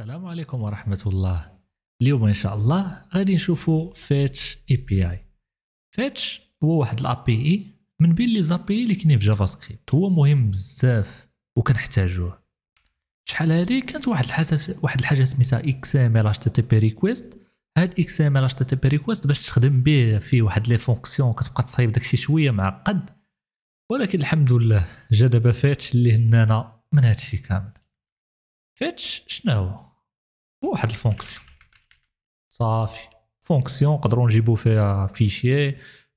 السلام عليكم ورحمة الله اليوم إن شاء الله غادي نشوفو فيتش اي بي اي فيتش هو واحد الابي اي من بين لي زابي اللي كاينين في جافا سكريبت هو مهم بزاف وكنحتاجوه شحال هادي كانت واحد الحاجه واحد الحاجه سميتها اكس ام ال اتش تي بي ريكويست هاد اكس ام ال اتش تي بي ريكويست باش تخدم به فيه واحد لي فونكسيون كتبقى تصايب داكشي شويه معقد ولكن الحمد لله جا دابا فيتش اللي هنانا من هادشي كامل فيتش شنو هو واحد الفونكسيون صافي فونكسيون نقدروا نجيبو فيها فيشي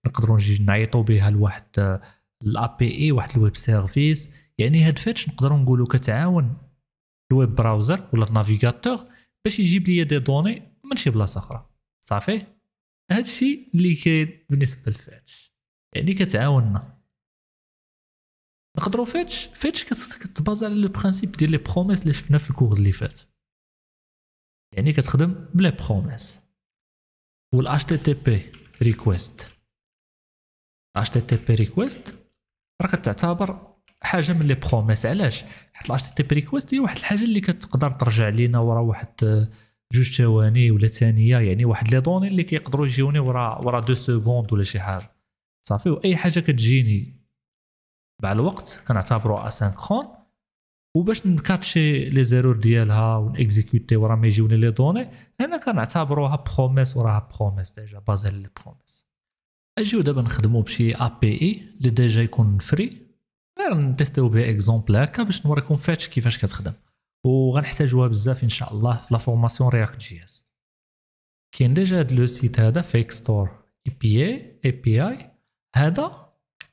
نقدروا نجي نعيطوا بها لواحد الاي بي اي واحد الويب سيرفيس يعني هاد فاتش نقدروا نقولوا كتعاون الويب براوزر ولا النافيغاتور باش يجيب لي دي دوني من شي بلاصه اخرى صافي هادشي اللي كاين بالنسبه للفيتش يعني كتعاوننا نقدروا فاتش فاتش كتبازا على لو برينسيپ ديال لي بروميس اللي شفنا في الكور اللي فات يعني كتخدم بلا بروميس وال تي تي بي ريكويست اش تي تي بي ريكويست راه كتعتبر حاجه من لي بروميس علاش حيت ال تي تي بي ريكويست هي واحد الحاجه اللي كتقدر ترجع لينا ورا واحد جوج ثواني ولا ثانيه يعني واحد لي دوني اللي كيقدروا يجيوني ورا ورا دو سكوند ولا شي حاجه صافي واي حاجه كتجيني مع الوقت كنعتبرو اسينكرون وباش نكاتشي لي زيرور ديالها ونكزيكوتي وراه ما يجيوني لي دوني انا كنعتبروها بروميس وراها بروميس ديجا بازي على لي بروميس اجيو دابا نخدمو بشي ا بي اي اللي ديجا يكون فري غير نتيستيو بها اكزومبل هكا باش نوريكم فاتش كيفاش كتخدم وغنحتاجوها بزاف ان شاء الله في لا فورماسيون رياكت جي اس كاين ديجا هاد لو سيت هذا فيك ستور اي بي اي اي بي اي هذا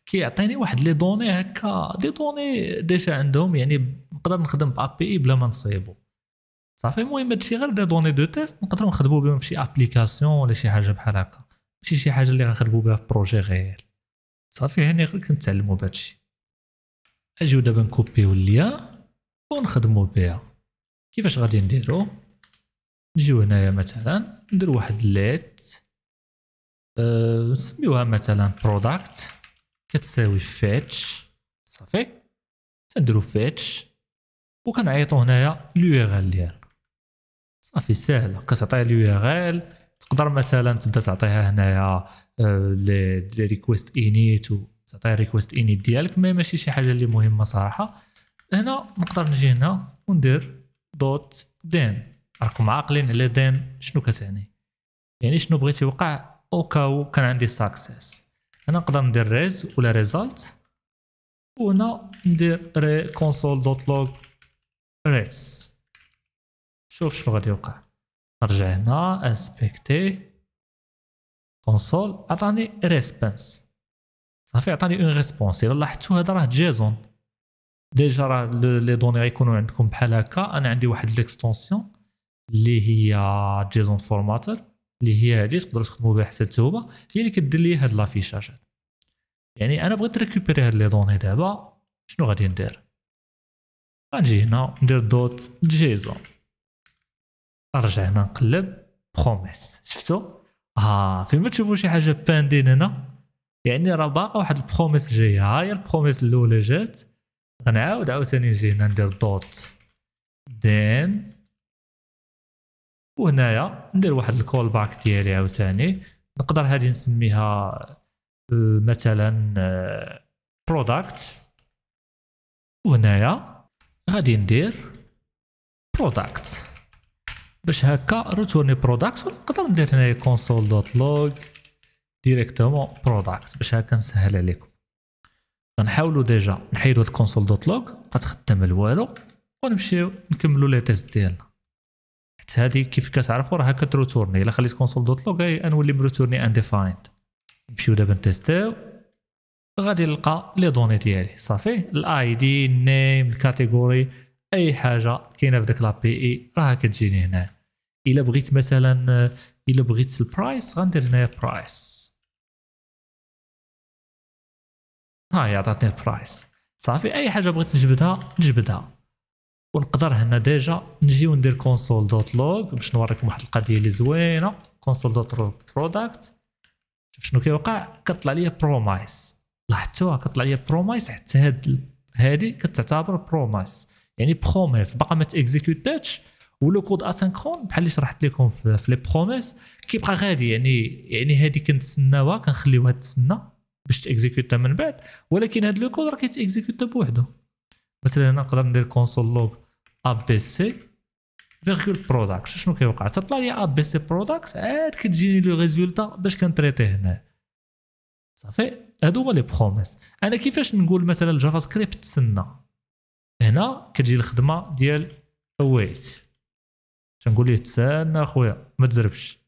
كيعطيني واحد لي دوني هكا دي دوني ديجا عندهم يعني نقدر نخدم بي اي بلا ما نصيبو صافي المهم هادشي غير دي دوني دو تيست نقدروا نخدمو بهم في شي ابليكاسيون ولا شي حاجه بحال هكا ماشي شي حاجه اللي غنخدمو بها في بروجي غير صافي هاني غير كنتعلمو بهادشي اجيو دابا نكوبيو ليا ونخدموا بها كيفاش غادي نديرو نجيو هنايا مثلا ندير واحد ليت أه نسميوها مثلا برودكت كتساوي فيتش صافي تنديرو فيتش وكنعيطو هنايا اليو ار ال ديالها صافي ساهله كتعطيها اليو ار ال تقدر مثلا تبدا تعطيها هنايا آه، لي ريكويست انيت تعطيها ريكويست انيت ديالك مي ماشي شي حاجه اللي مهمه صراحه هنا نقدر نجي هنا وندير دوت دين راكم عاقلين على دين شنو كتعني يعني شنو بغيت يوقع او كاو كان عندي ساكسيس هنا نقدر ندير ريز ولا ريزالت وهنا ندير ري كونسول دوت لوغ ريس شوف شنو غادي يوقع نرجع هنا انسبكتي كونسول عطاني ريسبونس صافي عطاني اون ريسبونس الا لاحظتوا هذا راه جيزون ديجا راه لي دوني غيكونوا عندكم بحال هكا انا عندي واحد ليكستونسيون اللي هي جيزون فورماتر اللي هي هذه تقدر تخدموا بها حتى التوبه هي اللي كدير لي هاد لافيشاج يعني انا بغيت ريكوبيري هاد لي دوني دابا شنو غادي ندير غنجي هنا ندير دوت جيزون نرجع هنا نقلب بروميس شفتو ها آه فين ما تشوفوا شي حاجه باندين هنا يعني راه باقا واحد البروميس جايه ها هي البروميس الاولى جات غنعاود عاوتاني نجي هنا ندير دوت دين وهنايا ندير واحد الكول باك ديالي عاوتاني نقدر هذه نسميها مثلا برودكت وهنايا غادي ندير برودكت باش هكا روتورني برودكت ونقدر ندير هنايا كونسول دوت لوغ ديريكتومون برودكت باش هكا نسهل عليكم غنحاولوا ديجا نحيدوا كونسول دوت لوغ بقات خدام ونمشيو نكملوا لي تيست ديالنا حيت هادي كيف كتعرفوا راه كتروتورني الا خليت كونسول دوت لوغ غنولي مروتورني انديفايند نمشيو دابا نتيستيو غادي نلقى لي دوني ديالي صافي الاي دي النيم الكاتيجوري اي حاجه كاينه في داك لابي اي e. راها كتجيني هنا الا بغيت مثلا الا بغيت البرايس غندير هنايا برايس ها هي عطاتني البرايس صافي اي حاجه بغيت نجبدها نجبدها ونقدر هنا ديجا نجي وندير كونسول دوت لوغ باش نوريكم واحد القضيه اللي زوينه كونسول دوت برودكت شوف شنو كيوقع كطلع ليا برومايس لاحظتوها كطلع لي برومايس حتى هاد هادي كتعتبر برومايس يعني بروميس باقا ما تيكزيكوتاتش ولو كود اسينكرون بحال اللي شرحت لكم في لي بروميس كيبقى غادي يعني يعني هادي كنتسناوها كنخليوها تسنى باش تيكزيكوتا من بعد ولكن هاد لو كود راه كيتيكزيكوتا بوحدو مثلا هنا نقدر ندير كونسول لوغ ا بي سي فيركول بروداكت شنو كيوقع تطلع لي ا بي سي بروداكت عاد كتجيني لو ريزولتا باش كنتريتي هنا صافي هادو هما لي بروميس انا كيفاش نقول مثلا الجافا سكريبت تسنى هنا كتجي الخدمه ديال اويت تنقول ليه تسنى اخويا ما تزربش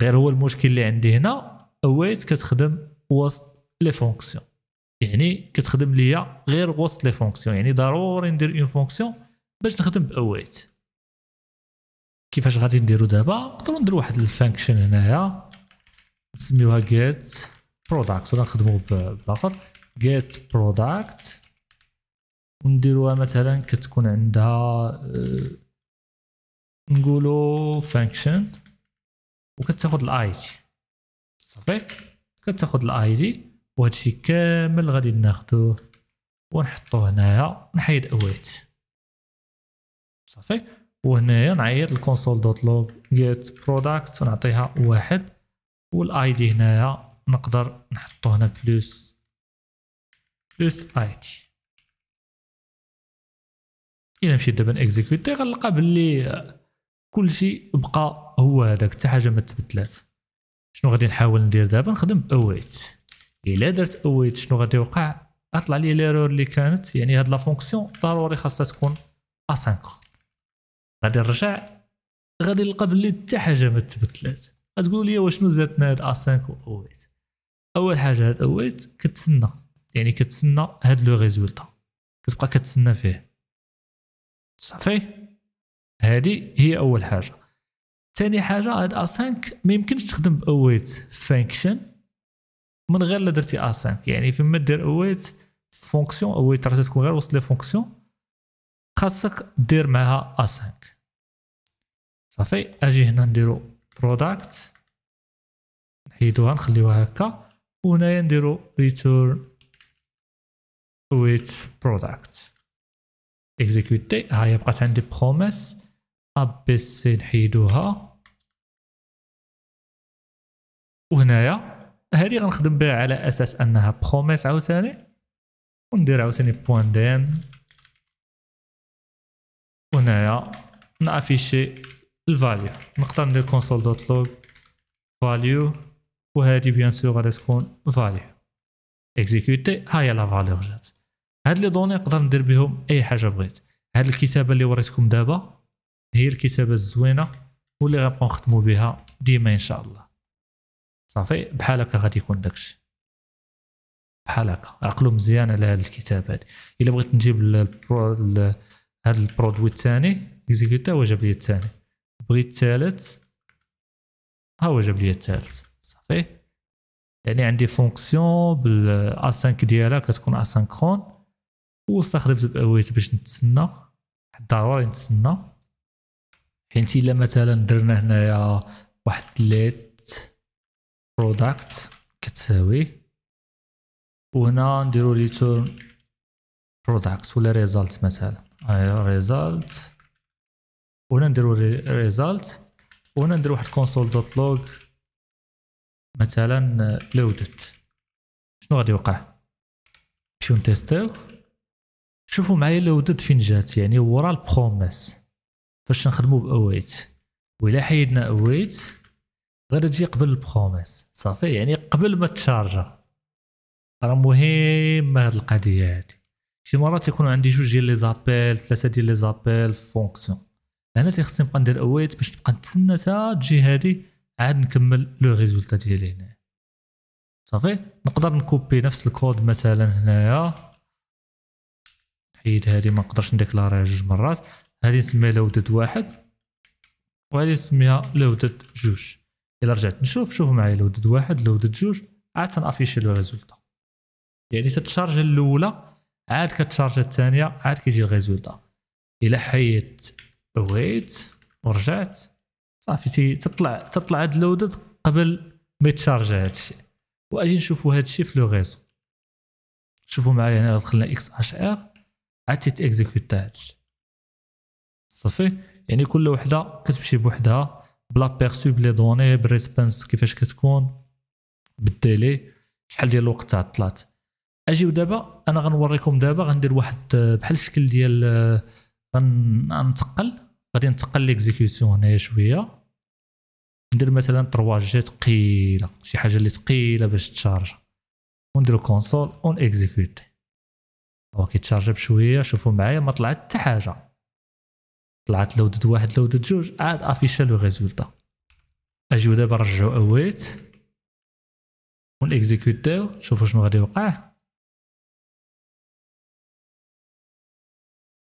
غير هو المشكل اللي عندي هنا اويت كتخدم وسط لي فونكسيون يعني كتخدم ليا غير وسط لي فونكسيون يعني ضروري ندير اون فونكسيون باش نخدم باويت كيفاش غادي نديرو دابا نقدروا نديرو واحد الفانكشن هنايا نسميوها get برودكت نخدمو بالاخر get product ونديروها مثلا كتكون عندها آه، نقولو فانكشن وكتاخد الاي دي صافي كتاخد الاي دي وهادشي كامل غادي ناخدوه ونحطوه هنايا نحيد اويت صافي وهنايا نعيط لكونسول دوت لوغ جيت برودكت ونعطيها واحد والاي دي هنايا نقدر نحطو هنا بلوس بلوس اي تي الا مشيت دابا نكزيكوتي غنلقى باللي كلشي بقى هو هذاك حتى حاجه ما تبدلات شنو غادي نحاول ندير دابا نخدم اويت الا درت اويت شنو غادي يوقع اطلع لي ليرور اللي كانت يعني هاد لا فونكسيون ضروري خاصها تكون اسينكرون غادي نرجع غادي نلقى بلي حتى حاجه ما تبدلات غتقولوا لي واشنو زادتنا هاد اسينك اويت اول حاجه هاد اويت كتسنى يعني كتسنى هاد لو ريزولتا كتبقى كتسنى فيه صافي هادي هي اول حاجه ثاني حاجه هاد اسانك ما يمكنش تخدم باويت فانكشن من غير لا درتي اسانك يعني فيما دير اويت فونكسيون اويت راه تكون غير وسط لي فونكسيون خاصك دير معها اسانك صافي اجي هنا نديرو بروداكت نحيدوها نخليوها هكا وهنايا نديرو return with product execute هي بقات عندي promise سي نحيدوها وهنايا هادي غنخدم بها على اساس انها بروميس عاوتاني وندير عاوتاني بوان دين وهنايا نافيشي الفاليو نقدر ندير لوغ value وهذه بيان سور غادي تكون فاليو اكزيكوتي ها هي لا فالور جات هاد لي دوني نقدر ندير بهم اي حاجه بغيت هاد الكتابه اللي وريتكم دابا هي الكتابه الزوينه واللي غنبقاو نخدمو بها ديما ان شاء الله صافي بحال هكا غادي يكون داكشي بحال هكا عقلو مزيان على هاد الكتابه هادي الا بغيت نجيب البرو هاد البرودوي الثاني اكزيكوتي هو جاب لي الثاني بغيت الثالث ها هو جاب لي الثالث صافي يعني عندي فونكسيون بال 5 ديالها كتكون اسينكرون واستخدمت الاويت باش نتسنى ضروري نتسنى حيت الا مثلا درنا هنايا واحد ليت برودكت كتساوي وهنا نديرو ريتورن برودكت ولا ريزالت مثلا ريزالت أيوة، وهنا نديرو ريزالت وهنا نديرو واحد كونسول دوت لوغ مثلا لودت شنو غادي يوقع نمشيو نتيستيو شوفوا معايا لودت فين جات يعني ورا البروميس فاش نخدمو باويت ولا حيدنا اويت غادي تجي قبل البروميس صافي يعني قبل ما تشارجا راه مهمه هاد القضيه هادي شي مرات يكون عندي جوج ديال لي زابيل ثلاثه ديال لي زابيل فونكسيون هنا تيخصني نبقى ندير اويت باش نبقى نتسنى تا تجي هادي عاد نكمل لو ريزولتا ديالي هنا صافي نقدر نكوبي نفس الكود مثلا هنايا نحيد هذه ما نقدرش نديكلاريها جوج مرات هذه نسميها لودت واحد وهذه نسميها لودت جوج الا رجعت نشوف شوف معايا لودت واحد لودت جوج عاد تنافيشي لو ريزولتا يعني تتشارج الاولى عاد كتشارج الثانيه عاد كيجي الريزولتا الا حيدت ويت ورجعت صافي تطلع تطلع هاد لودد قبل ما يتشارج هاد الشيء واجي نشوفوا هاد الشيء في لو ريزو شوفوا معايا هنا دخلنا اكس اش ار عاد تيتيكزيكوتا هاد الشيء صافي يعني كل وحده كتمشي بوحدها بلا بيرسو بلي دوني بريسبونس كيفاش كتكون بالديلي شحال ديال الوقت تاع طلعت اجيو دابا انا غنوريكم دابا غندير واحد بحال الشكل ديال غنتقل غادي نتقل ليكزيكسيون هنايا شويه ندير مثلا جي ثقيله شي حاجه اللي ثقيله باش تشارج وندير كونسول اون اكزيكوتي هو كيتشارجا بشويه شوفوا معايا ما طلعت حتى حاجه طلعت لودد واحد لودد جوج عاد افيشا لو ريزولتا اجيو دابا نرجعو اويت اكزيكوتيو شوفوا شنو غادي يوقع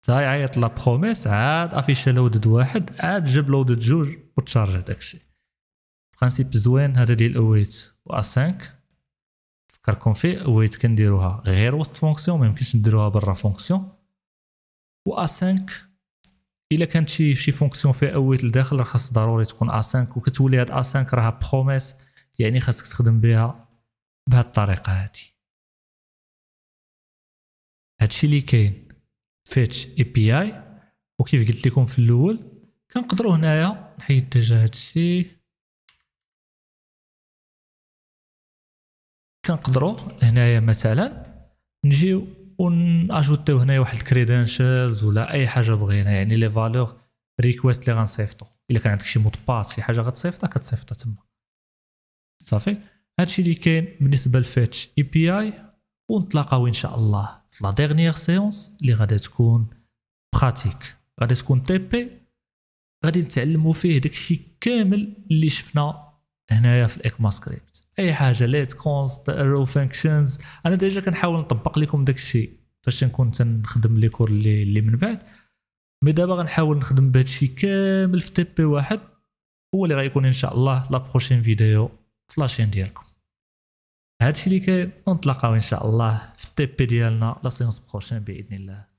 تاي عيط لا بروميس عاد افيشا لودد واحد عاد جاب لودد جوج تشارجا داكشي برانسيب زوين هذا ديال اويت و ا 5 فكركم فيه اويت كنديروها غير وسط فونكسيون ما يمكنش نديروها برا فونكسيون و ا 5 الا كانت شي شي فونكسيون فيها اويت لداخل راه خاص ضروري تكون ا 5 وكتولي هاد ا 5 راها بروميس يعني خاصك تخدم بها بهاد الطريقه هادي هادشي اللي كاين فيتش اي بي اي وكيف قلت لكم في الاول كنقدروا هنايا نحيد ديجا هادشي كنقدروا هنايا مثلا نجيو وناجوتيو هنايا واحد الكريدنشلز ولا اي حاجه بغينا يعني لي فالور ريكويست اللي غنصيفطو الا كان عندك شي مود باس شي حاجه غتصيفطها كتصيفطها تما صافي هادشي اللي كاين بالنسبه لفيتش اي بي اي ونتلاقاو ان شاء الله في لا ديرنيير سيونس اللي غادي تكون براتيك غادي تكون تي بي غادي نتعلمو فيه داكشي كامل اللي شفنا هنايا في الايكما سكريبت اي حاجه ليت كونست ارو فانكشنز انا ديجا كنحاول نطبق لكم داك الشيء فاش نكون تنخدم لي كور اللي, من بعد مي دابا غنحاول نخدم بهذا الشيء كامل في تي بي واحد هو اللي غيكون ان شاء الله لا بروشين فيديو في لاشين ديالكم هادشي اللي كاين ونتلاقاو ان شاء الله في تي بي ديالنا لا سيونس بروشين باذن الله